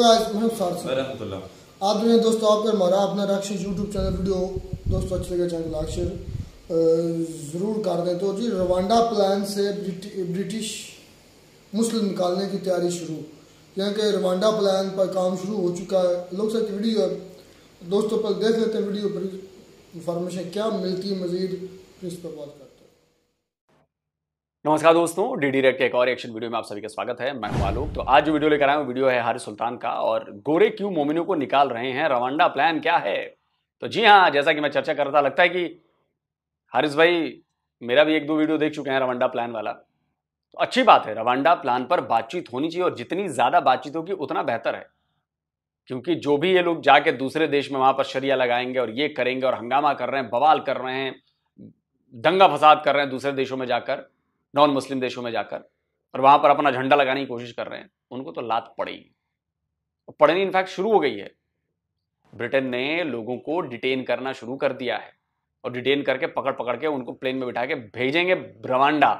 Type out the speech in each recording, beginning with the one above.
आपने तो दोस्तों आपका हमारा अपना रक्षा यूट्यूब चैनल वीडियो दोस्तों अच्छे लगे चैनल अक्षर ज़रूर कर दें तो जी रवांडा प्लान से ब्रिटिश मुस्लिम निकालने की तैयारी शुरू क्योंकि रवांडा प्लान पर काम शुरू हो चुका है लोग सच वीडियो है दोस्तों पर देख लेते हैं वीडियो पर इंफॉर्मेशन क्या मिलती है मज़ीद इस पर बात नमस्कार दोस्तों डी डी रेड के एक और एक्शन वीडियो में आप सभी का स्वागत है मैं हूं आलोक तो आज जो वीडियो लेकर आया हूं वीडियो है हारिस सुल्तान का और गोरे क्यों मोमिनो को निकाल रहे हैं रवांडा प्लान क्या है तो जी हाँ जैसा कि मैं चर्चा कर रहा था लगता है कि हारिस भाई मेरा भी एक दो वीडियो देख चुके हैं रवांडा प्लान वाला तो अच्छी बात है रवांडा प्लान पर बातचीत होनी चाहिए और जितनी ज़्यादा बातचीत होगी उतना बेहतर है क्योंकि जो भी ये लोग जाके दूसरे देश में वहाँ पर शरिया लगाएंगे और ये करेंगे और हंगामा कर रहे हैं बवाल कर रहे हैं दंगा फसाद कर रहे हैं दूसरे देशों में जाकर नॉन मुस्लिम देशों में जाकर और वहां पर अपना झंडा लगाने की कोशिश कर रहे हैं उनको तो लात पड़ेगी और पड़नी इनफैक्ट शुरू हो गई है ब्रिटेन ने लोगों को डिटेन करना शुरू कर दिया है और डिटेन करके पकड़ पकड़ के उनको प्लेन में बिठा के भेजेंगे ब्रवांडा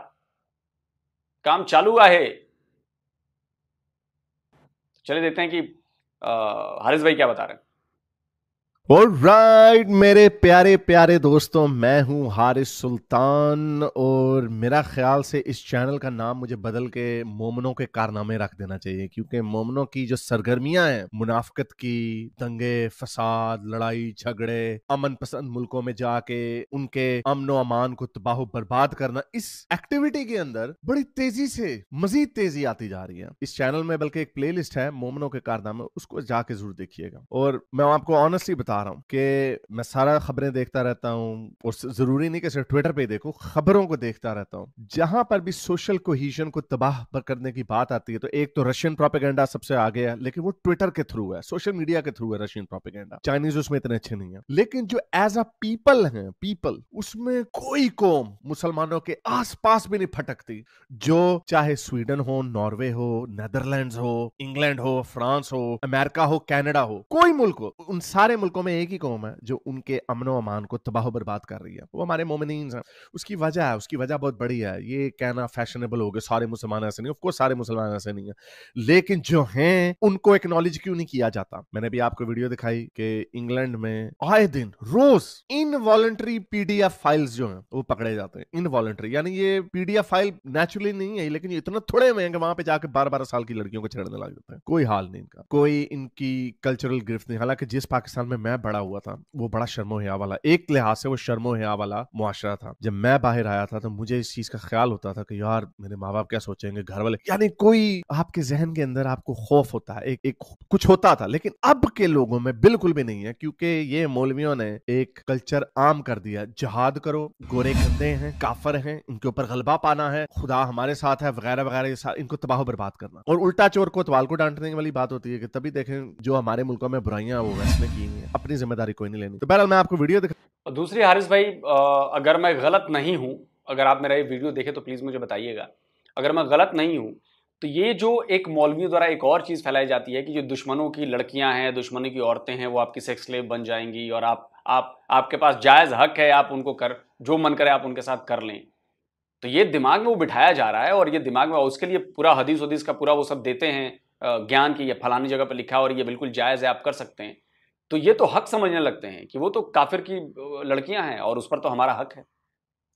काम चालू हुआ है चले देखते हैं कि आ, हारिस भाई क्या बता रहे हैं राइट मेरे प्यारे प्यारे दोस्तों मैं हूं हारिस सुल्तान और मेरा ख्याल से इस चैनल का नाम मुझे बदल के मोमनों के कारनामे रख देना चाहिए क्योंकि मोमनों की जो सरगर्मियां हैं मुनाफ्त की दंगे फसाद लड़ाई झगड़े अमन पसंद मुल्कों में जाके उनके अमन अमान को तबाह बर्बाद करना इस एक्टिविटी के अंदर बड़ी तेजी से मजीद तेजी आती जा रही है इस चैनल में बल्कि एक प्ले है मोमनों के कारनामे उसको जाके जरूर देखिएगा और मैं आपको ऑनेस्टली बता बता रहा हूँ कि मैं सारा खबरें देखता रहता हूँ और जरूरी नहीं कि सिर्फ ट्विटर पे देखो खबरों को देखता रहता हूँ जहां पर भी सोशल कोहिजन को तबाह करने की बात आती है तो एक तो रशियन प्रोपेगेंडा सबसे आगे है लेकिन वो ट्विटर के थ्रू है सोशल मीडिया के थ्रू है रशियन प्रोपेगेंडा चाइनीज उसमें इतने अच्छे नहीं है लेकिन जो एज अ पीपल है पीपल उसमें कोई कौम मुसलमानों के आसपास भी नहीं फटकती जो चाहे स्वीडन हो नॉर्वे हो नेदरलैंड हो इंग्लैंड हो फ्रांस हो अमेरिका हो कैनेडा हो कोई मुल्क हो उन सारे मुल्कों लोगों में एक ही कौम है जो उनके अमन अमान को तबाह बर्बाद कर रही है वो हमारे मोमिन हैं उसकी वजह है उसकी वजह बहुत बड़ी है ये कहना फैशनेबल हो गया सारे मुसलमान ऐसे नहीं ऑफकोर्स सारे मुसलमान ऐसे नहीं है लेकिन जो हैं उनको एक्नोलेज क्यों नहीं किया जाता मैंने भी आपको वीडियो दिखाई कि इंग्लैंड में आए दिन रोज इनवॉलेंट्री पीडीएफ फाइल्स जो है वो पकड़े जाते हैं इनवॉलेंट्री यानी ये पीडीएफ फाइल नेचुरली नहीं है लेकिन इतना थोड़े हुए हैं कि वहां पे जाकर बारह बारह साल की लड़कियों को छेड़ने लग जाते हैं कोई हाल नहीं इनका कोई इनकी कल्चरल ग्रिफ्ट नहीं हालांकि जिस पाकिस्तान में मैं मैं बड़ा हुआ था वो बड़ा शर्मो हया वाला एक लिहाज से वो शर्मो हया वाला मुआशरा था जब मैं बाहर आया था तो मुझे इस चीज का ख्याल होता था कि यार मेरे माँ बाप क्या सोचेंगे घर वाले यानी कोई आपके जहन के अंदर आपको खौफ होता है एक एक कुछ होता था लेकिन अब के लोगों में बिल्कुल भी नहीं है क्योंकि ये मौलवियों ने एक कल्चर आम कर दिया जहाद करो गोरे गंदे हैं काफर हैं इनके ऊपर गलबा पाना है खुदा हमारे साथ है वगैरह वगैरह इनको तबाह बर्बाद करना और उल्टा चोर को तवाल को डांटने वाली बात होती है कि तभी देखें जो हमारे मुल्कों में बुराइयां वो वैसे की हैं अब अपनी जिम्मेदारी कोई नहीं लेनी तो बहरहाल मैं आपको वीडियो दिखा दूसरी हारिस भाई अगर मैं गलत नहीं हूँ अगर आप मेरा ये वीडियो देखें तो प्लीज़ मुझे बताइएगा अगर मैं गलत नहीं हूँ तो ये जो एक मौलवियों द्वारा एक और चीज़ फैलाई जाती है कि जो दुश्मनों की लड़कियां हैं दुश्मनों की औरतें हैं वो आपकी सेक्स स्लेव बन जाएंगी और आप आप आपके पास जायज़ हक है आप उनको कर जो मन करे आप उनके साथ कर लें तो ये दिमाग में वो बिठाया जा रहा है और ये दिमाग में उसके लिए पूरा हदीस हदीस का पूरा वो सब देते हैं ज्ञान की ये फलानी जगह पर लिखा और ये बिल्कुल जायज़ है आप कर सकते हैं तो ये तो हक समझने लगते हैं कि वो तो काफिर की लड़कियां हैं और उस पर तो हमारा हक है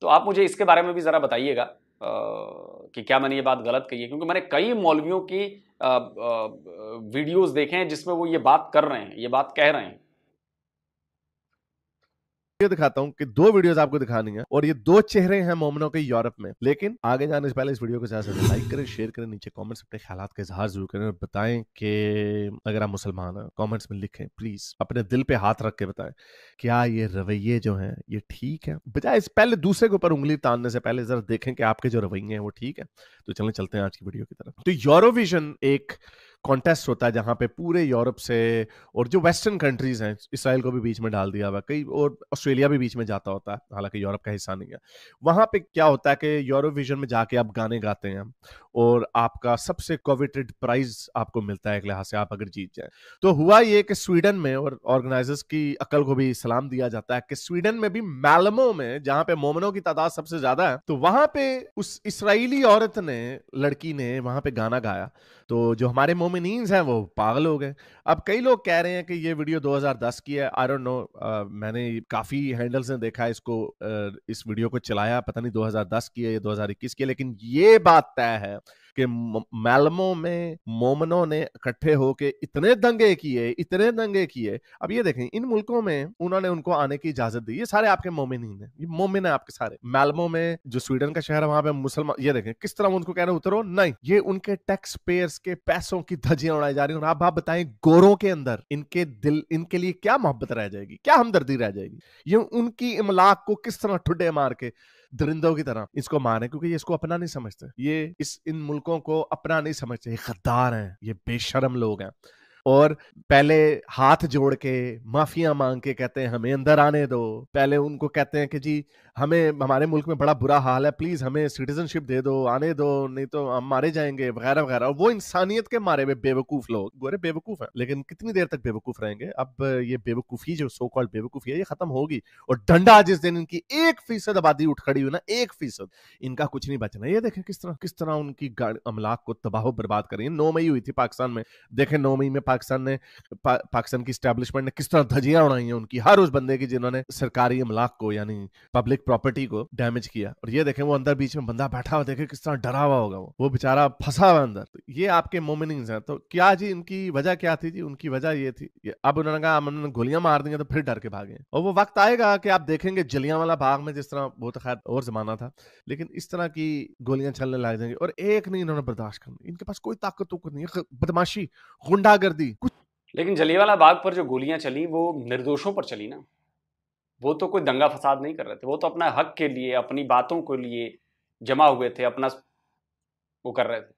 तो आप मुझे इसके बारे में भी ज़रा बताइएगा कि क्या मैंने ये बात गलत कही है क्योंकि मैंने कई मौलवियों की वीडियोज़ वीडियोस देखे हैं जिसमें वो ये बात कर रहे हैं ये बात कह रहे हैं ये दिखाता हूँ कि दो वीडियोस आपको दिखानी है और ये दो चेहरे हैं मोमनों के यूरोप में लेकिन आगे जाने से पहले इस वीडियो को ज्यादा से लाइक करें शेयर करें नीचे कमेंट्स अपने ख्याल का इजहार जरूर करें और बताएं कि अगर आप मुसलमान हैं कमेंट्स में लिखें प्लीज अपने दिल पे हाथ रख के बताएं क्या हाँ, ये रवैये जो है ये ठीक है बजाय इस पहले दूसरे के ऊपर उंगली तानने से पहले जरा देखें कि आपके जो रवैये हैं वो ठीक है तो चलें चलते हैं आज की वीडियो की तरफ तो यूरोविजन एक कॉन्टेस्ट होता है जहाँ पे पूरे यूरोप से और जो वेस्टर्न कंट्रीज हैं इसराइल को भी बीच में डाल दिया हुआ कई और ऑस्ट्रेलिया भी बीच में जाता होता है हालांकि यूरोप का हिस्सा नहीं है वहाँ पे क्या होता है कि यूरोविजन में जाके आप गाने गाते हैं और आपका सबसे कोविटेड प्राइज आपको मिलता है एक लिहाज से आप अगर जीत जाए तो हुआ ये कि स्वीडन में और ऑर्गेनाइजर्स की अकल को भी सलाम दिया जाता है कि स्वीडन में भी मैलमो में जहाँ पे मोमनों की तादाद सबसे ज्यादा है तो वहां पे उस इसराइली औरत ने लड़की ने वहां पे गाना गाया तो जो हमारे मोमिन मोमिन हैं वो पागल हो गए अब कई लोग कह रहे हैं कि ये वीडियो 2010 की है आई डोंट नो मैंने काफ़ी हैंडल्स ने देखा इसको uh, इस वीडियो को चलाया पता नहीं 2010 की है या 2021 की है लेकिन ये बात तय है कि मैलमो में मोमनों ने इकट्ठे होके इतने दंगे किए इतने दंगे किए अब ये देखें इन मुल्कों में उन्होंने उनको आने की इजाजत दी ये सारे आपके मोमिन ही हैं ये मोमिन है आपके सारे मैलमो में जो स्वीडन का शहर है वहां पे मुसलमान ये देखें किस तरह उनको कह रहे उतरो नहीं ये उनके टैक्स पेयर्स के पैसों की धजियां उड़ाई जा रही और आप आप बताएं गोरों के अंदर इनके दिल इनके लिए क्या मोहब्बत रह जाएगी क्या हमदर्दी रह जाएगी ये उनकी इमलाक को किस तरह ठुडे मार के दरिंदों की तरह इसको मारे क्योंकि ये इसको अपना नहीं समझते ये इस इन मुल्कों को अपना नहीं समझते ये गद्दार हैं ये बेशरम लोग हैं और पहले हाथ जोड़ के माफिया मांग के कहते हैं हमें अंदर आने दो पहले उनको कहते हैं कि जी हमें हमारे मुल्क में बड़ा बुरा हाल है प्लीज हमें सिटीजनशिप दे दो आने दो नहीं तो हम मारे जाएंगे वगैरह वगैरह वो इंसानियत के मारे में बेवकूफ लोग गोरे बेवकूफ है लेकिन कितनी देर तक बेवकूफ रहेंगे अब ये बेवकूफी जो सो कॉल्ड बेवकूफी है ये खत्म होगी और डंडा जिस दिन इनकी एक फीसद आबादी उठ खड़ी हुई ना एक फीसद इनका कुछ नहीं बचना ये देखें किस तरह किस तरह उनकी अमलाक को तबाह बर्बाद करें नौ मई हुई थी पाकिस्तान में देखें नौ मई में पाकिस्तान ने पाकिस्तान की स्टैब्लिशमेंट ने किस तरह धजियां उड़ाई है उनकी हर उस बंदे की जिन्होंने सरकारी अमलाक को यानी पब्लिक प्रॉपर्टी को डैमेज किया और ये देखें वो अंदर बीच में बंदा बैठा हुआ देखे किस तरह डरा हुआ होगा वो वो बेचारा फंसा हुआ अंदर तो ये आपके मोमिनिंग्स हैं तो क्या जी इनकी वजह क्या थी जी उनकी वजह ये थी ये अब उन्होंने कहा उन्होंने गोलियां मार देंगे तो फिर डर के भागे और वो वक्त आएगा कि आप देखेंगे जलिया वाला बाग में जिस तरह वो तो खैर और जमाना था लेकिन इस तरह की गोलियां चलने लग जाएंगी और एक नहीं इन्होंने बर्दाश्त करनी इनके पास कोई ताकत वक्त नहीं है बदमाशी गुंडागर्दी कुछ लेकिन जलियावाला बाग पर जो गोलियां चली वो निर्दोषों पर चली ना वो तो कोई दंगा फसाद नहीं कर रहे थे वो तो अपना हक के लिए अपनी बातों के लिए जमा हुए थे अपना वो कर रहे थे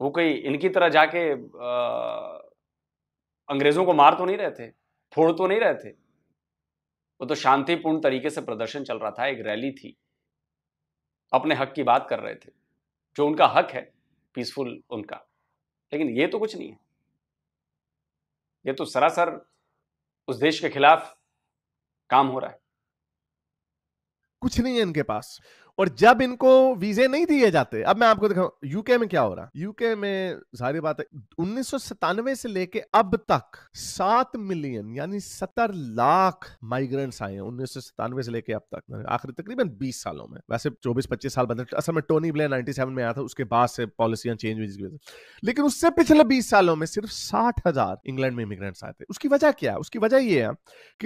वो कोई इनकी तरह जाके आ, अंग्रेजों को मार तो नहीं रहे थे फोड़ तो नहीं रहे थे वो तो शांतिपूर्ण तरीके से प्रदर्शन चल रहा था एक रैली थी अपने हक की बात कर रहे थे जो उनका हक है पीसफुल उनका लेकिन ये तो कुछ नहीं है ये तो सरासर उस देश के खिलाफ काम हो रहा है कुछ नहीं है इनके पास और जब इनको वीजे नहीं दिए जाते अब मैं आपको दिखाऊं यूके में क्या हो रहा यूके में सारी बात है उन्नीस से लेके अब तक सात मिलियन यानी सत्तर लाख माइग्रेंट्स आए हैं उन्नीस से लेके अब तक आखिर तकरीबन बीस सालों में वैसे चौबीस पच्चीस साल बंद असल में टोनी ब्लेयर नाइनटी में आया था उसके बाद से पॉलिसियां चेंज हुई लेकिन उससे पिछले बीस सालों में सिर्फ साठ इंग्लैंड में इमिग्रेंट्स आए थे उसकी वजह क्या है उसकी वजह यह है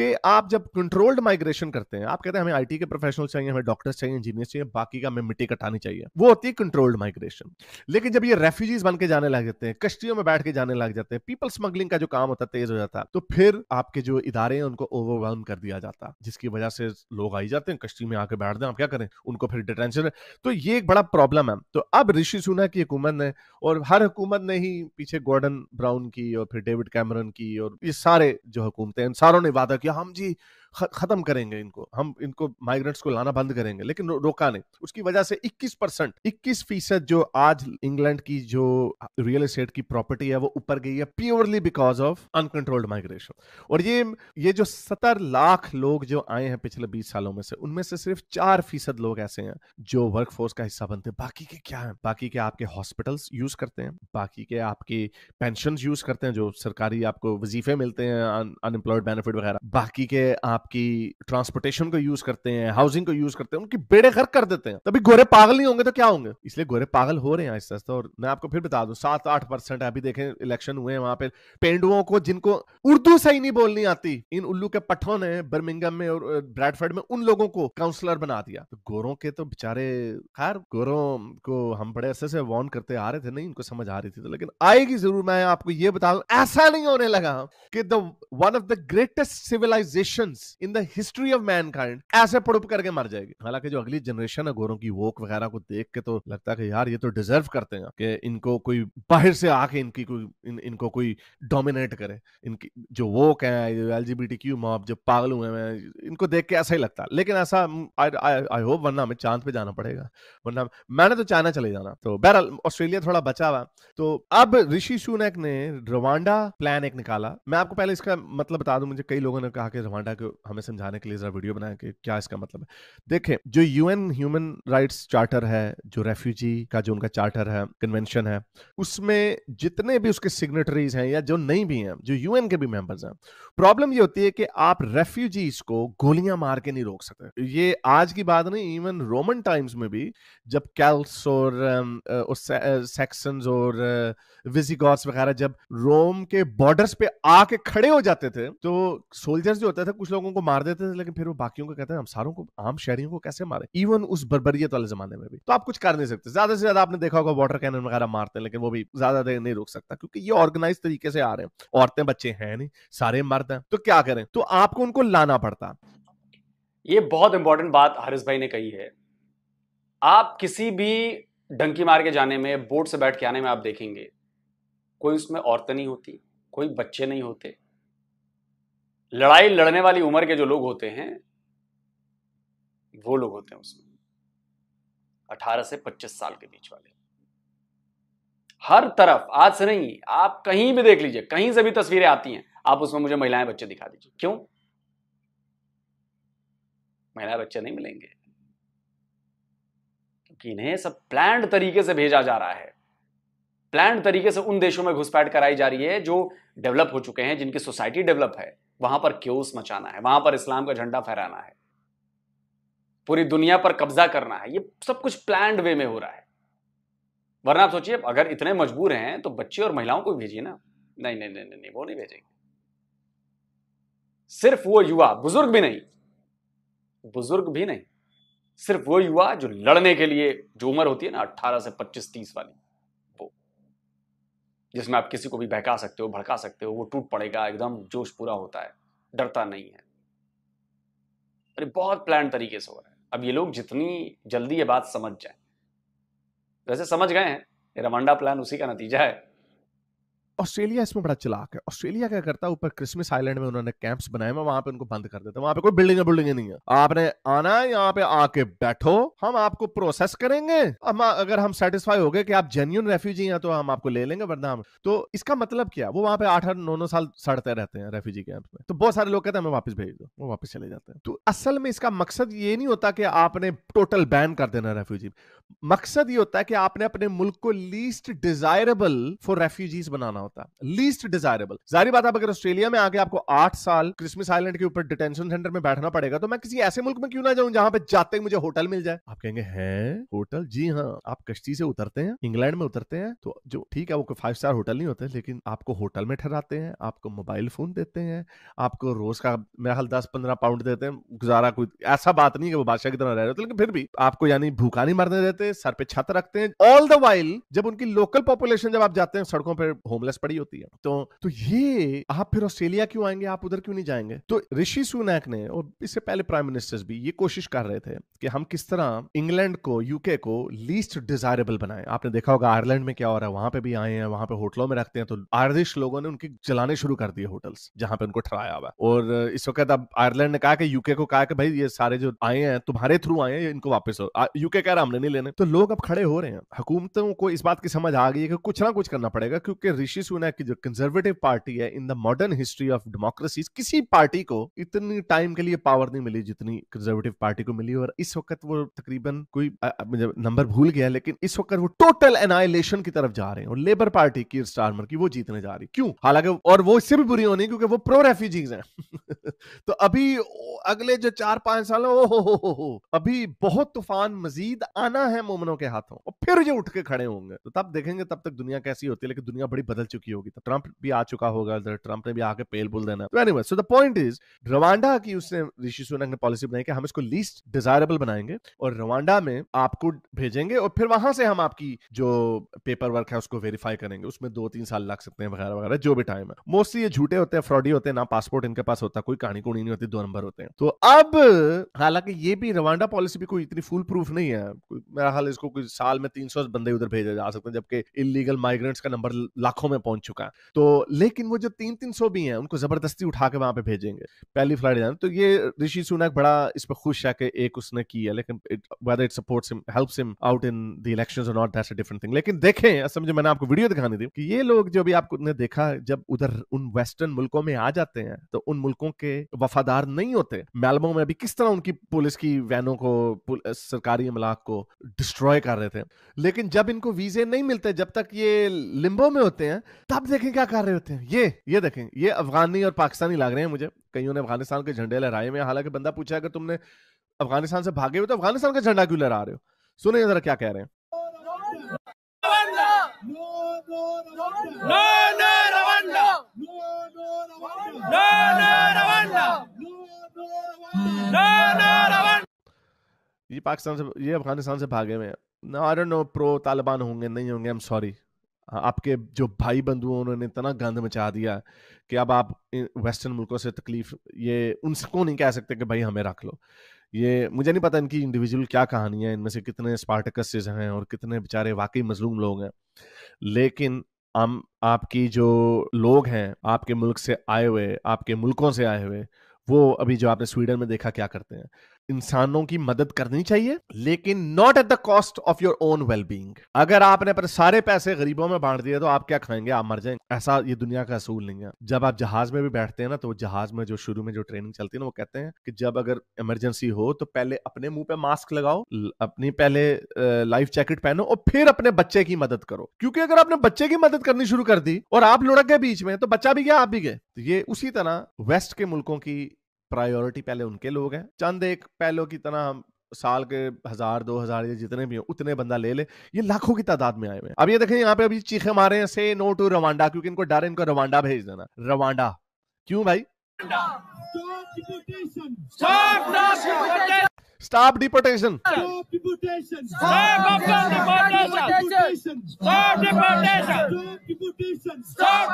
कि आप जब कंट्रोल्ड माइग्रेशन करते हैं आप कहते हैं हमें आईटी के प्रोफेशनल चाहिए हमें डॉक्टर्स चाहिए इंजीनियर चाहिए बाकी का हमें मिट्टी कटानी चाहिए वो होती है कंट्रोल्ड माइग्रेशन लेकिन जब ये रेफ्यूजीज बन के जाने लग जाते हैं कश्तियों में बैठ के जाने लग जाते हैं पीपल स्मगलिंग का जो काम होता तेज हो जाता तो फिर आपके जो इदारे हैं उनको ओवरवेलम कर दिया जाता जिसकी वजह से लोग आई जाते हैं कश्ती में आके बैठ दें आप क्या करें उनको फिर डिटेंशन तो ये एक बड़ा प्रॉब्लम है तो अब ऋषि सुना की हुकूमत ने और हर हुकूमत ने ही पीछे गोर्डन ब्राउन की और फिर डेविड कैमरन की और ये सारे जो हुकूमतें इन सारों ने वादा किया हम जी खत्म करेंगे इनको हम इनको माइग्रेंट्स को लाना बंद करेंगे लेकिन रो, रोका नहीं उसकी वजह से 21 परसेंट इक्कीस फीसद जो आज इंग्लैंड की जो रियल एस्टेट की प्रॉपर्टी है वो ऊपर गई है purely because of uncontrolled migration और ये ये जो सत्तर लाख लोग जो आए हैं पिछले बीस सालों में से उनमें से सिर्फ चार फीसद लोग ऐसे हैं जो वर्कफोर्स का हिस्सा बनते हैं बाकी के क्या है बाकी के आपके हॉस्पिटल्स यूज करते हैं बाकी के आपके पेंशन यूज करते हैं जो सरकारी आपको वजीफे मिलते हैं अनएम्प्लॉयड बेनिफिट वगैरह बाकी के आप आपकी ट्रांसपोर्टेशन को यूज करते हैं हाउसिंग को यूज करते हैं उनकी बेड़े घर कर देते हैं तभी गोरे पागल नहीं होंगे तो क्या होंगे इसलिए गोरे पागल हो रहे हैं आहिस्ता आहिस्ता और मैं आपको फिर बता दूं सात आठ परसेंट अभी देखें इलेक्शन हुए हैं वहां पर पेंडुओं को जिनको उर्दू सही नहीं बोलनी आती इन उल्लू के पठों ने बर्मिंगम में और ब्रैडफर्ड में उन लोगों को काउंसलर बना दिया तो गोरों के तो बेचारे खैर गोरों को हम बड़े अच्छे से वॉर्न करते आ रहे थे नहीं उनको समझ आ रही थी तो लेकिन आएगी जरूर मैं आपको ये बता दूं ऐसा नहीं होने लगा कि the one of the greatest civilisations states in the history of mankind ऐसे पड़ुप करके मर जाएगी हालांकि जो अगली जनरेशन है गोरों की वोक वगैरह को देख के तो लगता है कि यार ये तो डिजर्व करते हैं कि इनको कोई बाहर से आके इनकी कोई इन, इनको कोई डोमिनेट करे इनकी जो वोक है L G B T Q mob जो पागल हुए हैं इनको देख के ऐसा ही लगता है लेकिन ऐसा आई होप वरना हमें चांद पे जाना पड़ेगा वरना मैंने तो चाइना चले जाना तो बहरहाल ऑस्ट्रेलिया थोड़ा बचा हुआ तो अब ऋषि सुनक ने रवांडा प्लान एक निकाला मैं आपको पहले इसका मतलब बता दूं मुझे कई लोगों ने कहा कि रवांडा के हमें समझाने के लिए ज़रा वीडियो बनाया कि क्या इसका मतलब है देखें जो यूएन ह्यूमन राइट्स चार्टर है जो रेफ्यूजी का जो उनका चार्टर है कन्वेंशन है उसमें जितने भी उसके सिग्नेटरीज हैं या जो नहीं भी हैं जो यूएन के भी मेंबर्स हैं प्रॉब्लम ये होती है कि आप रेफ्यूजीज को गोलियां मार के नहीं रोक सकते ये आज की बात नहीं इवन रोमन टाइम्स में भी जब कैल्स और, सेक्शन um, और विजिगॉट्स वगैरह जब रोम के बॉर्डर्स पे आके खड़े हो जाते थे तो सोल्जर्स जो होते थे कुछ लोग लोगों को मार देते थे लेकिन फिर वो बाकियों को कहते हैं हम सारों को आम शहरियों को कैसे मारे इवन उस बर्बरियत वाले जमाने में भी तो आप कुछ कर नहीं सकते ज्यादा से ज्यादा आपने देखा होगा वाटर कैनन वगैरह मारते हैं लेकिन वो भी ज्यादा देर नहीं रोक सकता क्योंकि ये ऑर्गेनाइज तरीके से आ रहे हैं औरतें बच्चे हैं नहीं सारे मर्द हैं तो क्या करें तो आपको उनको लाना पड़ता ये बहुत इंपॉर्टेंट बात हरिश भाई ने कही है आप किसी भी डंकी मार के जाने में बोट से बैठ के आने में आप देखेंगे कोई उसमें औरतें नहीं होती कोई बच्चे नहीं होते लड़ाई लड़ने वाली उम्र के जो लोग होते हैं वो लोग होते हैं उसमें 18 से 25 साल के बीच वाले हर तरफ आज से नहीं आप कहीं भी देख लीजिए कहीं से भी तस्वीरें आती हैं आप उसमें मुझे महिलाएं बच्चे दिखा दीजिए क्यों महिलाएं बच्चे नहीं मिलेंगे क्योंकि इन्हें सब प्लान तरीके से भेजा जा रहा है प्लान तरीके से उन देशों में घुसपैठ कराई जा रही है जो डेवलप हो चुके हैं जिनकी सोसाइटी डेवलप है वहां पर क्योस मचाना है वहां पर इस्लाम का झंडा फहराना है पूरी दुनिया पर कब्जा करना है ये सब कुछ प्लैंड वे में हो रहा है वरना आप सोचिए अगर इतने मजबूर हैं तो बच्चे और महिलाओं को भेजिए ना नहीं नहीं नहीं नहीं वो नहीं भेजेंगे सिर्फ वो युवा बुजुर्ग भी नहीं बुजुर्ग भी नहीं सिर्फ वो युवा जो लड़ने के लिए जो उम्र होती है ना अट्ठारह से पच्चीस तीस वाली जिसमें आप किसी को भी बहका सकते हो भड़का सकते हो वो टूट पड़ेगा एकदम जोश पूरा होता है डरता नहीं है अरे बहुत प्लान तरीके से हो रहा है अब ये लोग जितनी जल्दी ये बात समझ जाए वैसे समझ गए हैं रवांडा प्लान उसी का नतीजा है ऑस्ट्रेलिया इसमें बड़ा चलाक है ऑस्ट्रेलिया क्या करता है ऊपर क्रिसमस आइलैंड में उन्होंने कैंप्स बनाए हुए वहां पे उनको बंद कर देते वहां पे कोई बिल्डिंग बिल्डिंग नहीं है आपने आना है यहाँ पे आके बैठो हम आपको प्रोसेस करेंगे हम अगर हम सेटिस्फाई हो गए कि आप जेन्यून रेफ्यूजी हैं तो हम आपको ले लेंगे वरना हम तो इसका मतलब क्या वो वहां पे आठ आठ नौ नौ साल सड़ते रहते हैं रेफ्यूजी कैंप में तो बहुत सारे लोग कहते हैं हमें वापस भेज दो वो वापस चले जाते हैं तो असल में इसका मकसद ये नहीं होता कि आपने टोटल बैन कर देना रेफ्यूजी मकसद ये होता है कि आपने अपने मुल्क को लीस्ट डिजायरेबल फॉर रेफ्यूजीज बनाना होता लीस्ट डिजायरेबल जारी बात आप अगर ऑस्ट्रेलिया में आगे आपको आठ साल क्रिसमस आइलैंड के ऊपर डिटेंशन सेंटर में बैठना पड़ेगा तो मैं किसी ऐसे मुल्क में क्यों ना जाऊं जहां पे जाते ही मुझे होटल मिल जाए आप कहेंगे हैं होटल जी हाँ आप कश्ती से उतरते हैं इंग्लैंड में उतरते हैं तो जो ठीक है वो फाइव स्टार होटल नहीं होते लेकिन आपको होटल में ठहराते हैं आपको मोबाइल फोन देते हैं आपको रोज का मेरा हाल दस पंद्रह पाउंड देते हैं गुजारा कोई ऐसा बात नहीं है वो बादशाह की तरह रह रहे होते लेकिन फिर भी आपको यानी भूखा नहीं मरने देते सर पे छत रखते हैं ऑल द वाइल जब उनकी लोकल पॉपुलेशन जब आप जाते हैं सड़कों पर होमलेस यूएस पड़ी होती है तो तो ये आप फिर ऑस्ट्रेलिया क्यों आएंगे आप उधर क्यों नहीं जाएंगे तो ऋषि सुनैक ने और इससे पहले प्राइम मिनिस्टर्स भी ये कोशिश कर रहे थे कि हम किस तरह इंग्लैंड को यूके को लीस्ट डिजायरेबल बनाए आपने देखा होगा आयरलैंड में क्या हो रहा है वहां पे भी आए हैं वहां पे होटलों में रखते हैं तो आयरिश लोगों ने उनकी चलाने शुरू कर दिए होटल्स जहां पे उनको ठहराया हुआ और इस वक्त अब आयरलैंड ने कहा कि यूके को कहा कि भाई ये सारे जो आए हैं तुम्हारे थ्रू आए हैं इनको वापस यूके कह रहा हमने नहीं लेने तो लोग अब खड़े हो रहे हैं हुकूमतों को इस बात की समझ आ गई है कि कुछ ना कुछ करना पड़ेगा क्योंकि ऋषि सुना है कि जो कंजर्वेटिव पार्टी है in the modern history of democracy किसी पार्टी को इतनी टाइम के लिए पावर नहीं मिली जितनी कंजर्वेटिव पार्टी को मिली और इस वक्त वो तकरीबन कोई नंबर भूल गया लेकिन इस वक्त वो टोटल एनाइलेशन की तरफ जा रहे हैं और लेबर पार्टी की स्टारमर की वो जीतने जा रही क्यों हालांकि और वो इससे भी बुरी होनी क्योंकि वो प्रो रेफ्यूजीज हैं तो अभी अगले जो चार पांच साल ओ हो, हो, हो अभी बहुत तूफान मजीद आना है मोमनों के हाथों और फिर ये उठ के खड़े होंगे तो तब देखेंगे तब तक दुनिया कैसी होती है लेकिन दुनिया बड़ी बदल चुकी होगी तो ट्रंप भी आ चुका होगा ट्रंप ने भी आके पेल बोल देना तो anyway so the point is Rwanda की उसने ऋषि सुनक ने पॉलिसी बनाई कि हम इसको लीस्ट डिजायरेबल बनाएंगे और रवांडा में आपको भेजेंगे और फिर वहां से हम आपकी जो पेपर वर्क है उसको वेरीफाई करेंगे उसमें दो तीन साल लग सकते हैं वगैरह वगैरह जो भी टाइम है मोस्टली ये झूठे होते हैं फ्रॉडी होते हैं ना पासपोर्ट इनके पास होता है कोई कहानी कोणी नहीं होती दो नंबर होते हैं तो अब हालांकि ये भी रवांडा पॉलिसी भी कोई इतनी फुल प्रूफ नहीं है मेरा ख्याल इसको कुछ साल में तीन सौ बंदे उधर भेजे जा सकते हैं जबकि इलीगल माइग्रेंट्स का नंबर लाखों में पहुंच चुका है तो लेकिन वो जो तीन तीन सौ भी हैं उनको जबरदस्ती उठा के वहां पे भेजेंगे पहली फ्लाइट जाने तो ये ऋषि सुनक बड़ा इस पर खुश है कि एक उसने की है लेकिन whether it supports him helps him out in the election और not that's a different thing लेकिन देखें समझो मैंने आपको वीडियो दिखाने दी कि ये लोग जो भी आपने देखा जब उधर उन वेस्टर्न मुल्कों में आ जाते हैं तो उन मुल्कों के वफादार नहीं होते मेलमो में भी किस तरह उनकी पुलिस की वैनों को सरकारी अमलाक को डिस्ट्रॉय कर रहे थे लेकिन जब इनको वीजे नहीं मिलते जब तक ये लिम्बो में होते हैं तब देखें क्या कर रहे होते हैं ये ये देखें ये अफगानी और पाकिस्तानी लग रहे हैं मुझे कईयों ने अफगानिस्तान के झंडे लहराए हुए हालांकि बंदा पूछा अगर तुमने अफगानिस्तान से भागे हुए तो अफगानिस्तान का झंडा क्यों लहरा रहे हो सुने जरा क्या कह रहे हैं No, no, Rwanda! No, no, Rwanda! No, no, Rwanda! No, no, Rwanda! No, no, Rwanda! ये पाकिस्तान से ये अफगानिस्तान से भागे हुए ना I don't know pro Taliban होंगे नहीं होंगे आई एम सॉरी आपके जो भाई बंधु उन्होंने इतना गंद मचा दिया कि अब आप वेस्टर्न मुल्कों से तकलीफ ये उनको नहीं कह सकते कि भाई हमें रख लो ये मुझे नहीं पता इनकी इंडिविजुअल क्या कहानी है इनमें से कितने स्पार्टकसेस हैं और कितने बेचारे वाकई मजलूम लोग हैं लेकिन हम आपकी जो लोग हैं आपके मुल्क से आए हुए आपके मुल्कों से आए हुए वो अभी जो आपने स्वीडन में देखा क्या करते हैं इंसानों की मदद करनी चाहिए लेकिन not at the cost of your own wellbeing अगर आपने पर सारे पैसे गरीबों में बांट दिए तो आप क्या खाएंगे आप मर जाएंगे ऐसा ये दुनिया का असूल नहीं है जब आप जहाज में भी बैठते हैं ना तो जहाज में जो शुरू में जो ट्रेनिंग चलती है ना वो कहते हैं कि जब अगर इमरजेंसी हो तो पहले अपने मुंह पे मास्क लगाओ अपनी पहले लाइफ जैकेट पहनो और फिर अपने बच्चे की मदद करो क्योंकि अगर आपने बच्चे की मदद करनी शुरू कर दी और आप लुढ़क गए बीच में तो बच्चा भी गया आप भी गए तो ये उसी तरह वेस्ट के मुल्कों की प्रायोरिटी पहले उनके लोग हैं चंद एक पहलों की तरह हम साल के हजार दो हजार या जितने भी हो उतने बंदा ले ले ये लाखों की तादाद में आए हुए हैं अब ये देखें यहाँ पे अभी चीखे मारे हैं से नो टू रवांडा क्योंकि इनको डर इनको रवांडा भेज देना रवांडा क्यों भाई Stop deportation. Stop deportation. Stop deportation. Stop deportation. Stop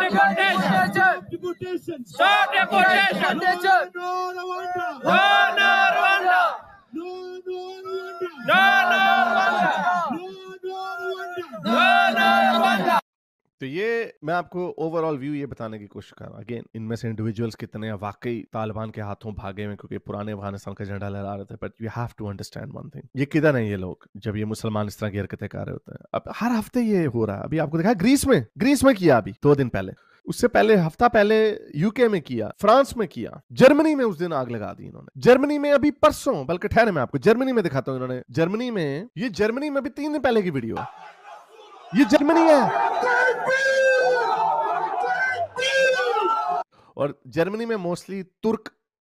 deportation. Stop deportation. No Rwanda. No Rwanda. No Rwanda. No Rwanda. No Rwanda. No Rwanda. तो ये मैं आपको ओवरऑल व्यू ये बताने की कोशिश कर रहा हूँ अगेन इनमें से इंडिविजुअल्स कितने वाकई तालिबान के हाथों भागे में क्योंकि पुराने अफगानिस्तान का झंडा लहरा रहे थे but you have to understand one thing ये किधर है ये लोग जब ये मुसलमान इस तरह की हरकतें कर रहे होते हैं अब हर हफ्ते ये हो रहा है अभी आपको देखा ग्रीस में ग्रीस में किया अभी दो दिन पहले उससे पहले हफ्ता पहले यूके में किया फ्रांस में किया जर्मनी में उस दिन आग लगा दी इन्होंने जर्मनी में अभी परसों बल्कि ठहरे मैं आपको जर्मनी में दिखाता हूँ इन्होंने जर्मनी में ये जर्मनी में भी तीन दिन पहले की वीडियो है ये जर्मनी है और जर्मनी में मोस्टली तुर्क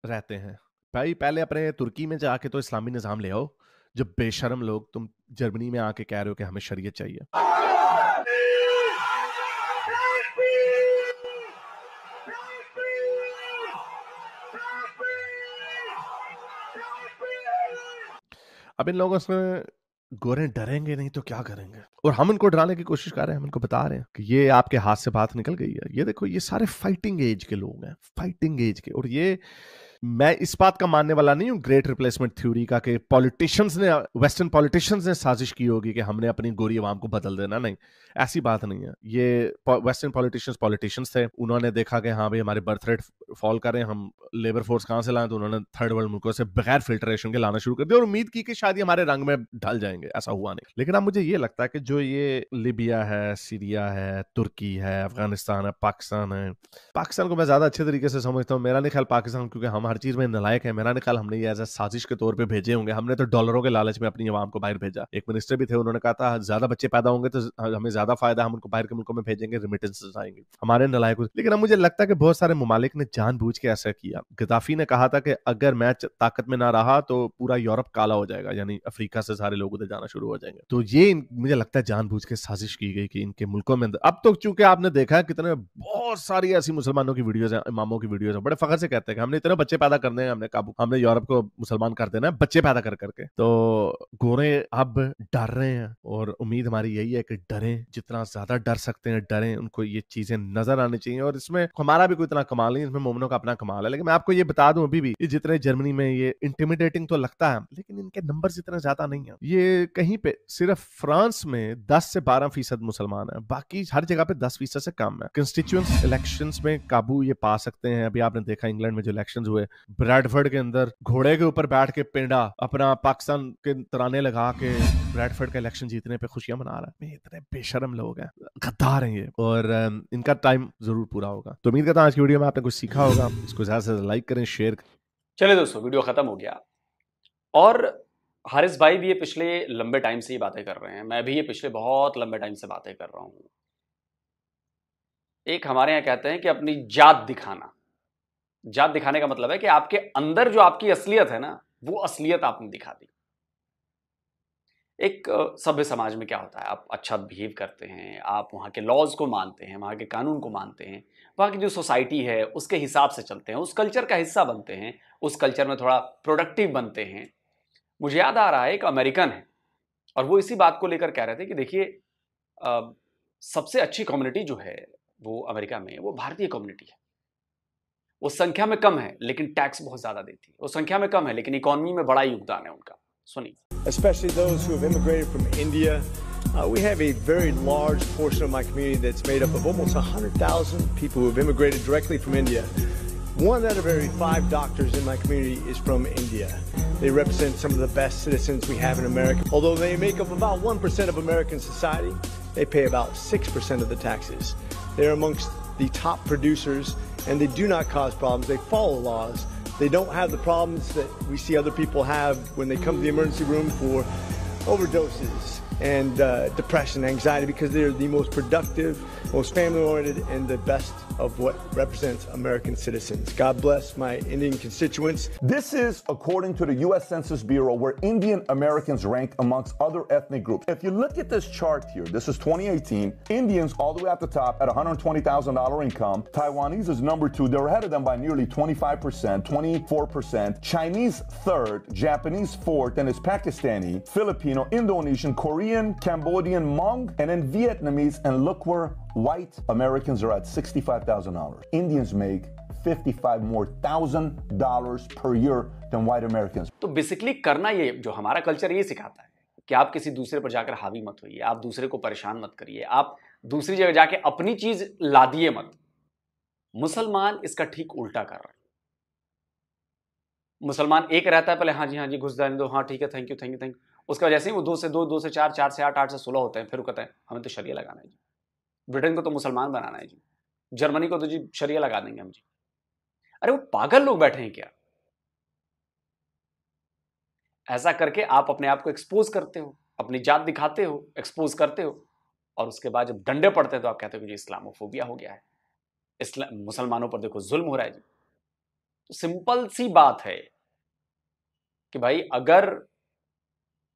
रहते हैं भाई पहले अपने तुर्की में जाके तो इस्लामी निज़ाम ले आओ जो बेशरम लोग तुम जर्मनी में आके कह रहे हो कि हमें शरीयत चाहिए अब इन लोगों से गोरे डरेंगे नहीं तो क्या करेंगे और हम इनको डराने की कोशिश कर रहे हैं हम इनको बता रहे हैं कि ये आपके हाथ से बात निकल गई है ये देखो ये सारे फाइटिंग एज के लोग हैं फाइटिंग एज के और ये मैं इस बात का मानने वाला नहीं हूँ ग्रेट रिप्लेसमेंट थ्योरी का कि पॉलिटिशियंस ने वेस्टर्न पॉलिटिशियंस ने साजिश की होगी कि हमने अपनी गोरी आवाम को बदल देना नहीं ऐसी बात नहीं है ये वेस्टर्न पॉलिटिशियंस पॉलिटिशियंस थे उन्होंने देखा कि हाँ भाई हमारे बर्थ रेट फॉल करें हम लेबर फोर्स कहाँ से लाएं तो उन्होंने थर्ड वर्ल्ड मुल्कों से बगैर फिल्ट्रेशन के लाना शुरू कर दिया और उम्मीद की कि शायद हमारे रंग में ढल जाएंगे ऐसा हुआ नहीं लेकिन अब मुझे ये लगता है कि जो ये लिबिया है सीरिया है तुर्की है अफगानिस्तान है पाकिस्तान है पाकिस्तान को मैं ज्यादा अच्छे तरीके से समझता हूँ मेरा नहीं ख्याल पाकिस्तान क्योंकि हम हर चीज में नलायक है मेरा निकाल हमने ये एज ए साजिश के तौर पर भेजे होंगे हमने तो डॉलरों के लालच में अपनी आवाम को बाहर भेजा एक मिनिस्टर भी थे उन्होंने कहा था ज्यादा बच्चे पैदा होंगे तो हमें ज्यादा फायदा हम उनको बाहर के मुल्कों में भेजेंगे रिमिटेंसेज आएंगे हमारे नलायक लेकिन अब मुझे लगता है कि बहुत सारे ममालिक ने जानबूझ के ऐसा किया गदाफी ने कहा था कि अगर मैच ताकत में ना रहा तो पूरा यूरोप काला हो जाएगा यानी अफ्रीका से सारे लोग उधर जाना शुरू हो जाएंगे तो ये मुझे लगता है जानबूझ के साजिश की गई कि इनके मुल्कों में अब तो चूंकि आपने देखा कितने बहुत सारी ऐसी मुसलमानों की वीडियोज है इमामों की वीडियोज है बड़े फखर से कहते हैं कि हमने इतने बच्चे पैदा करने हैं हमने काबू हमने यूरोप को मुसलमान कर देना है बच्चे पैदा कर करके तो गोरे अब डर रहे हैं और उम्मीद हमारी यही है कि डरे जितना ज्यादा डर सकते हैं डरे उनको ये चीजें नजर आनी चाहिए और इसमें हमारा भी कोई इतना कमाल नहीं इसमें मोमनों का अपना कमाल है लेकिन मैं आपको ये बता दूं अभी भी जितने जर्मनी में ये इंटिमिडेटिंग तो लगता है लेकिन इनके नंबर इतना ज्यादा नहीं है ये कहीं पे सिर्फ फ्रांस में दस से बारह फीसद मुसलमान है बाकी हर जगह पे दस फीसद से कम है कंस्टिट्यूंस इलेक्शन में काबू ये पा सकते हैं अभी आपने देखा इंग्लैंड में जो इलेक्शन हुए ब्रैडफर्ड के अंदर घोड़े के ऊपर बैठ के पेंडा अपना पाकिस्तान के तराने लगा के ब्रैडफर्ड का इलेक्शन जीतने पे खुशियां मना रहा है इतने बेशरम लोग हैं गद्दार हैं ये और इनका टाइम जरूर पूरा होगा तो उम्मीद करता हूँ आज की वीडियो में आपने कुछ सीखा होगा इसको ज्यादा से ज्यादा लाइक करें शेयर करें चले दोस्तों वीडियो खत्म हो गया और हारिस भाई भी ये पिछले लंबे टाइम से ही बातें कर रहे हैं मैं भी ये पिछले बहुत लंबे टाइम से बातें कर रहा हूँ एक हमारे यहाँ कहते हैं कि अपनी जात दिखाना जात दिखाने का मतलब है कि आपके अंदर जो आपकी असलियत है ना वो असलियत आपने दिखा दी एक सभ्य समाज में क्या होता है आप अच्छा बिहेव करते हैं आप वहाँ के लॉज को मानते हैं वहाँ के कानून को मानते हैं वहाँ की जो सोसाइटी है उसके हिसाब से चलते हैं उस कल्चर का हिस्सा बनते हैं उस कल्चर में थोड़ा प्रोडक्टिव बनते हैं मुझे याद आ रहा है एक अमेरिकन है और वो इसी बात को लेकर कह रहे थे कि देखिए सबसे अच्छी कम्युनिटी जो है वो अमेरिका में वो भारतीय कम्युनिटी है वो संख्या में कम है लेकिन टैक्स बहुत ज्यादा देती है वो संख्या में कम है लेकिन इकोनॉमी में बड़ा योगदान है उनका सुनिए Especially those who have immigrated from India, uh, we have a very large portion of my community that's made up of almost 100,000 people who have immigrated directly from India. One out of every five doctors in my community is from India. They represent some of the best citizens we have in America. Although they make up about 1% of American society, they pay about 6% of the taxes. They're amongst the top producers and they do not cause problems. They follow laws. They don't have the problems that we see other people have when they come to the emergency room for overdoses and uh, depression, anxiety, because they're the most productive, most family oriented, and the best of what represents American citizens. God bless my Indian constituents. This is according to the U.S. Census Bureau, where Indian Americans rank amongst other ethnic groups. If you look at this chart here, this is 2018. Indians all the way at the top at $120,000 income. Taiwanese is number two. They're ahead of them by nearly 25%, 24%. Chinese third, Japanese fourth, and it's Pakistani, Filipino, Indonesian, Korean, Cambodian, Hmong, and then Vietnamese. And look where White Americans are at $65,000. Indians make 55 more thousand dollars per year than white Americans. तो basically करना ये जो हमारा culture ये सिखाता है कि आप किसी दूसरे पर जाकर हावी मत होइए आप दूसरे को परेशान मत करिए आप दूसरी जगह जाके अपनी चीज ला दिए मत मुसलमान इसका ठीक उल्टा कर रहे हैं मुसलमान एक रहता है पहले हाँ जी हाँ जी घुस जाने दो हाँ ठीक है thank you thank you thank you उसके बाद जैसे ही वो दो से दो दो से चार चार से आठ आठ से सोलह होते हैं फिर वो कहते हैं हमें तो शरिया लगाना है ब्रिटेन को तो मुसलमान बनाना है जी जर्मनी को तो जी शरिया लगा देंगे हम जी अरे वो पागल लोग बैठे हैं क्या ऐसा करके आप अपने आप को एक्सपोज करते हो अपनी जात दिखाते हो एक्सपोज करते हो और उसके बाद जब डंडे पड़ते हैं तो आप कहते हो कि जी इस्लामोफोबिया हो गया है इस्लाम मुसलमानों पर देखो जुल्म हो रहा है जी तो सिंपल सी बात है कि भाई अगर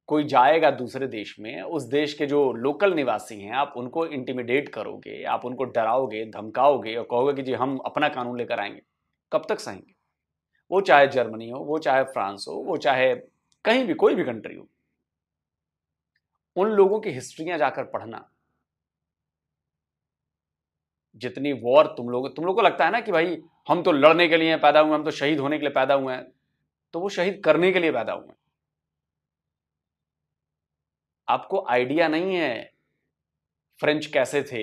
कोई जाएगा दूसरे देश में उस देश के जो लोकल निवासी हैं आप उनको इंटिमिडेट करोगे आप उनको डराओगे धमकाओगे और कहोगे कि जी हम अपना कानून लेकर आएंगे कब तक सहेंगे वो चाहे जर्मनी हो वो चाहे फ्रांस हो वो चाहे कहीं भी कोई भी कंट्री हो उन लोगों की हिस्ट्रियां जाकर पढ़ना जितनी वॉर तुम लोग तुम लोग को लगता है ना कि भाई हम तो लड़ने के लिए पैदा हुए हम तो शहीद होने के लिए पैदा हुए हैं तो वो शहीद करने के लिए पैदा हुए हैं आपको आइडिया नहीं है फ्रेंच कैसे थे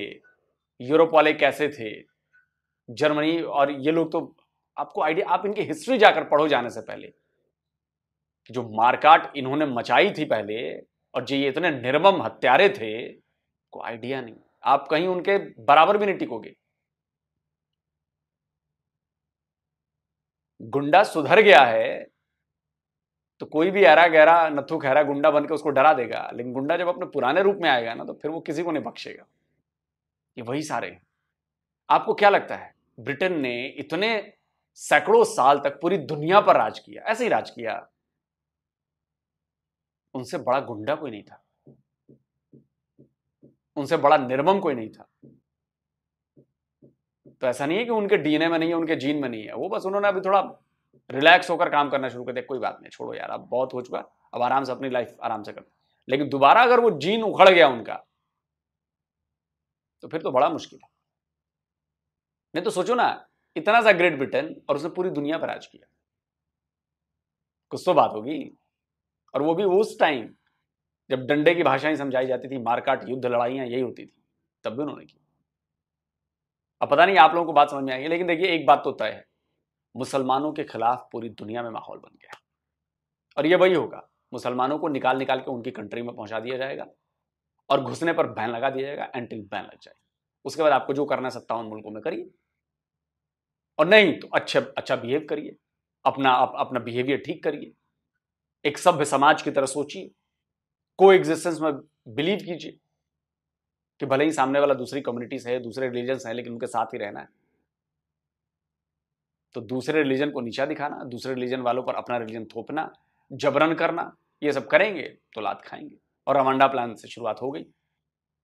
यूरोप वाले कैसे थे जर्मनी और ये लोग तो आपको आइडिया आप इनकी हिस्ट्री जाकर पढ़ो जाने से पहले जो मारकाट इन्होंने मचाई थी पहले और जो ये इतने निर्मम हत्यारे थे को आइडिया नहीं आप कहीं उनके बराबर भी नहीं टिकोगे गुंडा सुधर गया है तो कोई भी ऐरा गहरा नथु खहरा गुंडा बनकर उसको डरा देगा लेकिन गुंडा जब अपने पुराने रूप में आएगा ना तो फिर वो किसी को नहीं बख्शेगा ये वही सारे आपको क्या लगता है ब्रिटेन ने इतने सैकड़ों साल तक पूरी दुनिया पर राज किया ऐसे ही राज किया उनसे बड़ा गुंडा कोई नहीं था उनसे बड़ा निर्मम कोई नहीं था तो ऐसा नहीं है कि उनके डीएनए में नहीं है उनके जीन में नहीं है वो बस उन्होंने अभी थोड़ा रिलैक्स होकर काम करना शुरू कर दिया कोई बात नहीं छोड़ो यार अब बहुत हो चुका अब आराम से अपनी लाइफ आराम से करो लेकिन दोबारा अगर वो जीन उखड़ गया उनका तो फिर तो बड़ा मुश्किल है नहीं तो सोचो ना इतना सा ग्रेट ब्रिटेन और उसने पूरी दुनिया पर राज किया कुछ तो बात होगी और वो भी उस टाइम जब डंडे की भाषाएं समझाई जाती थी मारकाट युद्ध लड़ाइयां यही होती थी तब भी उन्होंने की अब पता नहीं आप लोगों को बात समझ में आएगी लेकिन देखिए एक बात तो तय है मुसलमानों के खिलाफ पूरी दुनिया में माहौल बन गया और ये वही होगा मुसलमानों को निकाल निकाल के उनकी कंट्री में पहुंचा दिया जाएगा और घुसने पर बैन लगा दिया जाएगा एंटी बैन लग जाएगा उसके बाद आपको जो करना सकता उन मुल्कों में करिए और नहीं तो अच्छे अच्छा बिहेव करिए अपना अप, अपना बिहेवियर ठीक करिए एक सभ्य समाज की तरह सोचिए को एग्जिस्टेंस में बिलीव कीजिए कि भले ही सामने वाला दूसरी कम्युनिटीज है दूसरे रिलीजन है लेकिन उनके साथ ही रहना है तो दूसरे रिलीजन को नीचा दिखाना दूसरे रिलीजन वालों पर अपना रिलीजन थोपना जबरन करना ये सब करेंगे तो लात खाएंगे और रवांडा प्लान से शुरुआत हो गई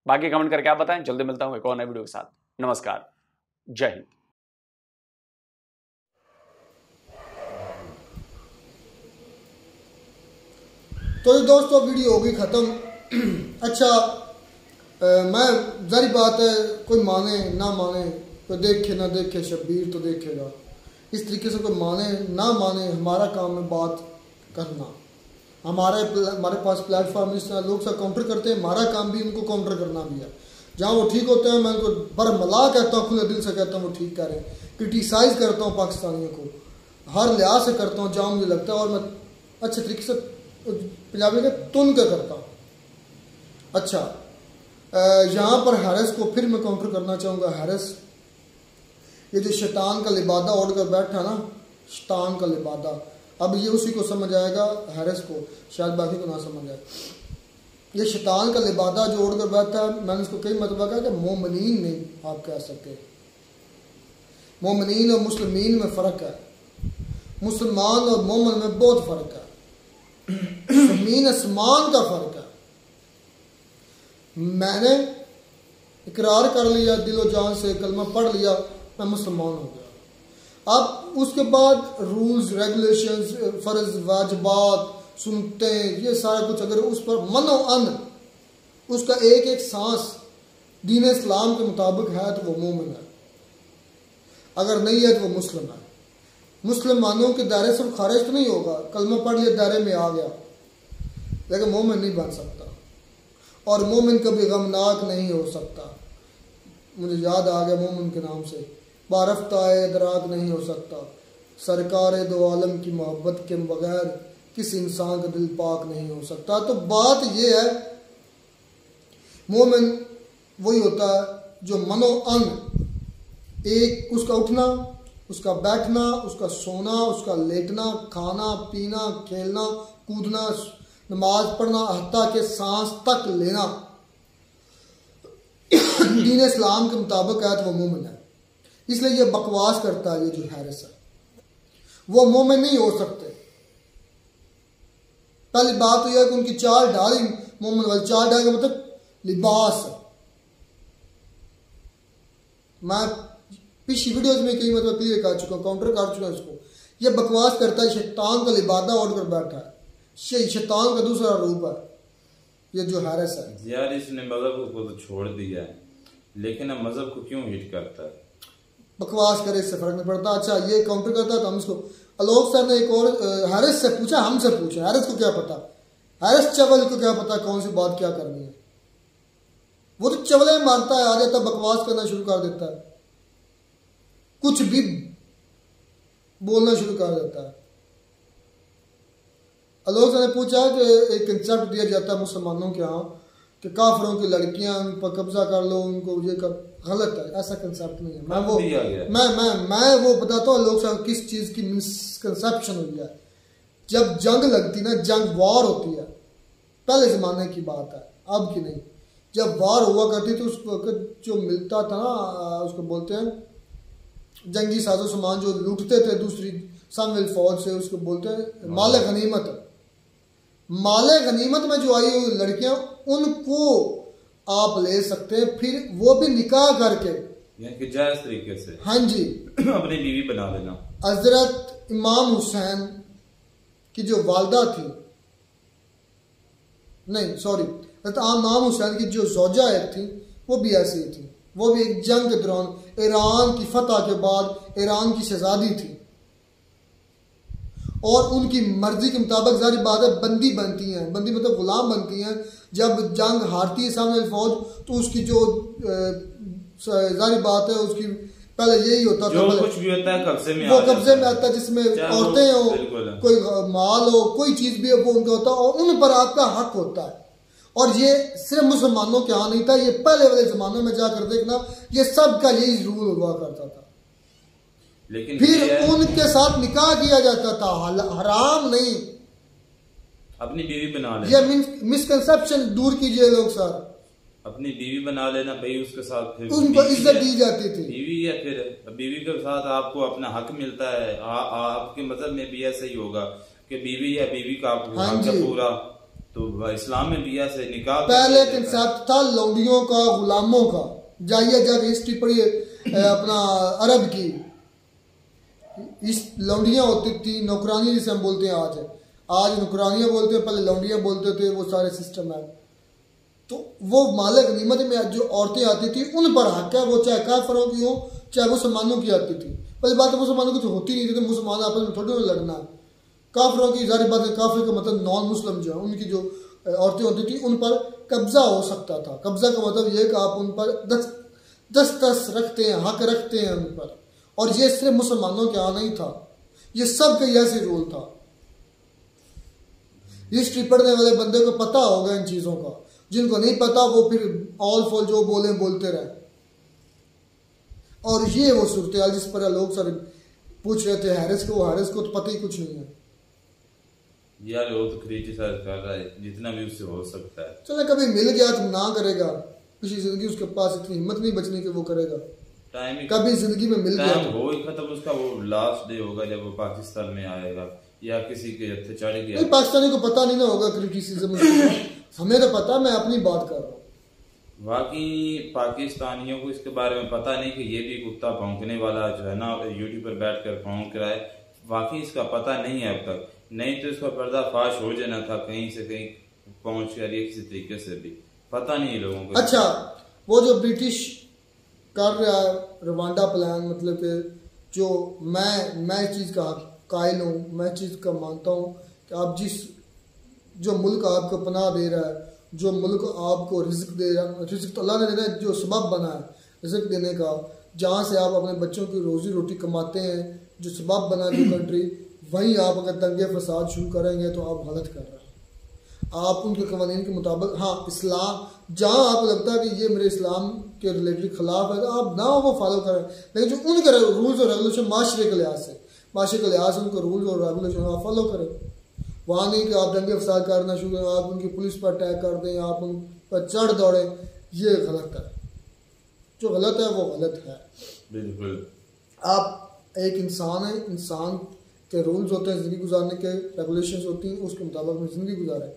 बाकी कमेंट करके आप बताएं जल्दी मिलता हूं एक और नए वीडियो के साथ नमस्कार जय हिंद तो ये दोस्तों वीडियो होगी ख़त्म अच्छा आ, मैं जारी बात है कोई माने ना माने तो देखे ना देखे शब्बीर तो देखेगा इस तरीके से कोई माने ना माने हमारा काम है बात करना हमारे हमारे पास प्लेटफॉर्म इस तरह लोग सब काउंटर करते हैं हमारा काम भी उनको काउंटर करना भी है जहाँ वो ठीक होते हैं मैं उनको बरमला कहता हूँ खुले दिल से कहता हूँ वो ठीक कह रहे हैं क्रिटिसाइज़ करता हूँ पाकिस्तानियों को हर लिहाज से करता हूँ जहाँ मुझे लगता है और मैं अच्छे तरीके से पंजाबी का तुन कर करता हूँ अच्छा यहाँ पर हैरस को फिर मैं काउंटर करना चाहूँगा हैरस ये जो शैतान का लिबादा ओढ़ कर बैठा ना शैतान का लिबादा अब ये उसी को समझ आएगा हैरिस को शायद बाकी को ना समझ आए ये शैतान का लिबादा जो ओढ़ कर बैठा है मैंने उसको कई मतलब कहा कि मोमिन नहीं आप कह सकते मोमिन और मुसलमीन में फ़र्क है मुसलमान और मोमन में बहुत फ़र्क है जमीन आसमान का फ़र्क है मैंने इकरार कर लिया दिलो जान से कलमा पढ़ लिया मैं मुसलमान हो गया अब उसके बाद रूल्स रेगुलेशंस फ़र्ज वाजबात सुनते हैं ये सारा कुछ अगर उस पर मनो अन उसका एक एक सांस दीन इस्लाम के मुताबिक है तो वो मोमिन है अगर नहीं है तो वो मुस्लिम है मुसलमानों के दायरे से खारिज तो नहीं होगा कलमा पढ़ लिया दायरे में आ गया लेकिन मोमिन नहीं बन सकता और मोमिन कभी गमनाक नहीं हो सकता मुझे याद आ गया मोमिन के नाम से बारफ्ता इदराक नहीं हो सकता सरकार दो आलम की मोहब्बत के बगैर किस इंसान का दिल पाक नहीं हो सकता तो बात यह है मोमिन वही होता है जो मनो अंग एक उसका उठना उसका बैठना उसका सोना उसका लेटना खाना पीना खेलना कूदना नमाज पढ़ना हत्या के सांस तक लेना दीन इस्लाम के मुताबिक है तो वह मोमिन है इसलिए ये बकवास करता है ये जो हैरिस है वो मुंह में नहीं हो सकते पहली बात तो यह कि उनकी चार डाल मोहम्मद वाली चार डाल का मतलब लिबास मैं पिछली वीडियोस में कई मतलब क्लियर कर चुका हूं काउंटर कर चुका इसको ये बकवास करता है शैतान का लिबादा और कर बैठा है शैतान का दूसरा रूप है ये जो हारिस है यार इसने मजहब को तो छोड़ दिया है लेकिन अब मजहब को क्यों हिट करता है बकवास करे इससे फर्क नहीं पड़ता अच्छा ये काउंटर करता है तो हम इसको अलोक सर ने एक और हैरिस से पूछा हमसे पूछा हैरिस को क्या पता हैरिस चवल को क्या पता कौन सी बात क्या करनी है वो तो चवले मारता है आ जाता बकवास करना शुरू कर देता है कुछ भी बोलना शुरू कर देता है अलोक सर ने पूछा कि एक कंसेप्ट दिया जाता है मुसलमानों के यहाँ कि काफरों की लड़कियां उन पर कब्जा कर लो उनको ये कर गलत है ऐसा कंसेप्ट नहीं है मैं वो मैं मैं मैं वो बताता हूँ लोग साहब किस चीज़ की मिसकनसेप्शन हो गया जब जंग लगती ना जंग वॉर होती है पहले ज़माने की बात है अब की नहीं जब वार हुआ करती तो उस वक्त जो मिलता था ना उसको बोलते हैं जंगी साजो सामान जो लूटते थे दूसरी सामिल फौज से उसको बोलते हैं माल हाँ। गनीमत माल गनीमत में जो आई हुई लड़कियां उनको आप ले सकते हैं फिर वो भी निकाह करके जायज तरीके से हाँ जी अपनी बीवी बना लेना हजरत इमाम हुसैन की जो वालदा थी नहीं सॉरी इमाम हुसैन की जो जोजा एक थी वो भी ऐसी थी वो भी एक जंग के दौरान ईरान की फतह के बाद ईरान की शहजादी थी और उनकी मर्जी के मुताबिक जारी बात है बंदी बनती हैं बंदी मतलब गुलाम बनती हैं जब जंग हारती है सामने फौज तो उसकी जो जारी बात है उसकी पहले यही होता था कुछ भी होता है कब्जे में वो कब्जे में आता है जिसमें औरतें हो कोई माल हो कोई चीज भी वो उनका होता है और उन पर आपका हक होता है और ये सिर्फ मुसलमानों के यहाँ नहीं था ये पहले वाले जमानों में जाकर देखना ये सब का यही रूल हुआ करता था लेकिन फिर उनके साथ निकाह किया जाता था हराम नहीं अपनी बीवी बना ले ये मिसकंसेप्शन दूर कीजिए लोग साहब अपनी बीवी बना लेना भाई उसके साथ फिर उनको इज्जत दी जाती थी बीवी या फिर बीवी के साथ आपको अपना हक मिलता है आ, आ, आपके मतलब में भी ऐसा ही होगा कि बीवी या बीवी का आपको हाँ हक पूरा तो इस्लाम में भी ऐसे निकाल पहले कंसेप्ट था लौड़ियों का गुलामों का जाइए जब हिस्ट्री पढ़िए हम्म। अपना अरब की इस लौड़ियाँ होती थी नौकरानी जिसे हम बोलते हैं आज आज नुकरानियाँ बोलते हैं पहले लौंडियाँ बोलते थे तो वो सारे सिस्टम है तो वो मालक गनीमत में जो औरतें आती थी उन पर हक है वो चाहे काफरों की हो चाहे मुसलमानों की आती थी पहले बात तो मुसलमानों की तो होती नहीं थी तो मुसलमान आपस में थोड़ी लड़ना काफरों की जारी बात है का मतलब नॉन मुस्लिम जो है उनकी जो औरतें होती थी उन पर कब्जा हो सकता था कब्जा का मतलब यह कि आप उन पर दस दस दस रखते हैं हक रखते हैं उन पर और ये सिर्फ मुसलमानों के यहाँ नहीं था ये सब का ऐसी रोल था ये स्ट्रीट पढ़ने वाले बंदे को पता होगा इन चीज़ों का जिनको नहीं पता वो फिर ऑल फॉल जो बोले बोलते रहे और ये वो सूरत हाल जिस पर लोग सर पूछ रहे थे हैरिस को हैरिस को तो पता ही कुछ नहीं है यार वो तो क्रिटिसाइज कर रहा है जितना भी उससे हो सकता है चलो कभी मिल गया तो ना करेगा पिछली जिंदगी उसके पास इतनी हिम्मत नहीं बचने की वो करेगा टाइम कभी जिंदगी में मिल गया तो वो ही खत्म उसका वो लास्ट डे होगा जब वो पाकिस्तान में आएगा या किसी के अत्याचारी के पाकिस्तानी को पता नहीं ना होगा क्रिटिसिज्म हमें तो पता मैं अपनी बात कर रहा हूँ बाकी पाकिस्तानियों को इसके बारे में पता नहीं कि ये भी कुत्ता भौंकने वाला जो है ना यूट्यूब पर बैठ कर भौंक रहा है बाकी इसका पता नहीं है अब तक नहीं तो इसका पर्दाफाश हो जाना था कहीं से कहीं पहुंच कर ये किसी तरीके से भी पता नहीं है लोगों को अच्छा वो जो ब्रिटिश कर रहा है रवांडा प्लान मतलब के जो मैं मैं चीज़ का कायल हूँ मैं चीज़ का मानता हूँ कि आप जिस जो मुल्क आपको पनाह दे रहा है जो मुल्क आपको रिज्क दे रहा है रिज्क तो अल्लाह ने देना जो सबब बना है रिज्क देने का जहाँ से आप अपने बच्चों की रोज़ी रोटी कमाते हैं जो सबब बना है जो कंट्री वहीं आप अगर दंगे फसाद शुरू करेंगे तो आप गलत कर रहे हैं आप उनके कवानीन के मुताबिक हाँ इस्लाम जहाँ आपको लगता है कि ये मेरे इस्लाम के रिलेटेड खिलाफ है तो आप ना वो फॉलो करें लेकिन जो उनके रूल्स और रेगुलेशन माशरे के लिहाज से माशे के लिहाज उनको रूल्स और रेगुलेशन आप फॉलो करें वहाँ नहीं कि आप दंगे फसाद करना शुरू करें आप उनकी पुलिस पर अटैक कर दें आप उन पर चढ़ दौड़ें ये गलत है जो गलत है वो गलत है बिल्कुल आप एक इंसान है इंसान के रूल्स होते हैं ज़िंदगी गुजारने के रेगुलेशन होती हैं उसके मुताबिक अपनी ज़िंदगी गुजारें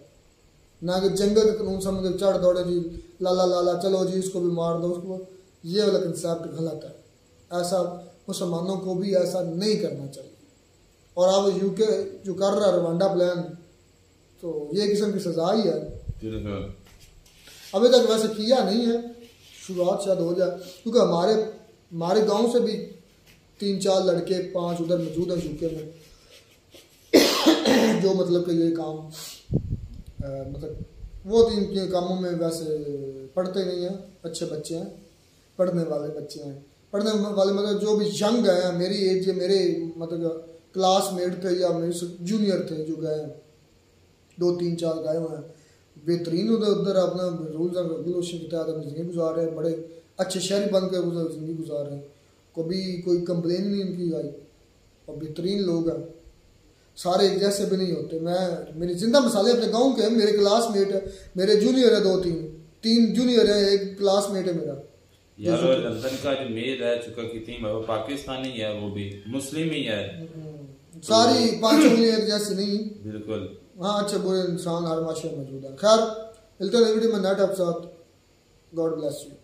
ना कि जंगल के कानून समझ चढ़ दौड़े जी लाला लाला चलो जी इसको भी मार दो उसको ये वाला कंसेप्ट गलत है ऐसा मुसलमानों को भी ऐसा नहीं करना चाहिए और अब यूके जो कर रहा है रवांडा प्लान तो ये किस्म की सजा ही है हाँ। अभी तक वैसे किया नहीं है शुरुआत शायद हो जाए क्योंकि हमारे हमारे गांव से भी तीन चार लड़के पांच उधर मौजूद हैं यूके में जो मतलब कि ये काम आ, मतलब वो तो इनके कामों में वैसे पढ़ते नहीं हैं अच्छे बच्चे हैं पढ़ने वाले बच्चे हैं पढ़ने वाले मतलब जो भी यंग हैं मेरी एज या मेरे मतलब क्लासमेट थे या मेरे जूनियर थे जो गए हैं दो तीन चार गए हुए हैं बेहतरीन उधर उधर अपना रूल्स एंड रेगुलेशन के तहत अपनी ज़िंदगी गुजार रहे हैं बड़े अच्छे शहरी बन कर उधर ज़िंदगी गुजार रहे हैं कभी कोई कंप्लेन नहीं उनकी आई और बेहतरीन लोग हैं सारे एक जैसे भी नहीं होते मैं मेरी जिंदा मसाले अपने गाँव के मेरे क्लासमेट है मेरे जूनियर है दो तीन तीन जूनियर है एक क्लासमेट है मेरा यार लंदन का जो मेयर रह चुका की थीम वो पाकिस्तानी है वो भी मुस्लिम ही है hmm. सारी पांचों एक जैसी नहीं बिल्कुल हाँ अच्छे बुरे इंसान हर माशरे मौजूद है खैर मिलते हैं वीडियो में नेट अपसाथ गॉड ब्लेस यू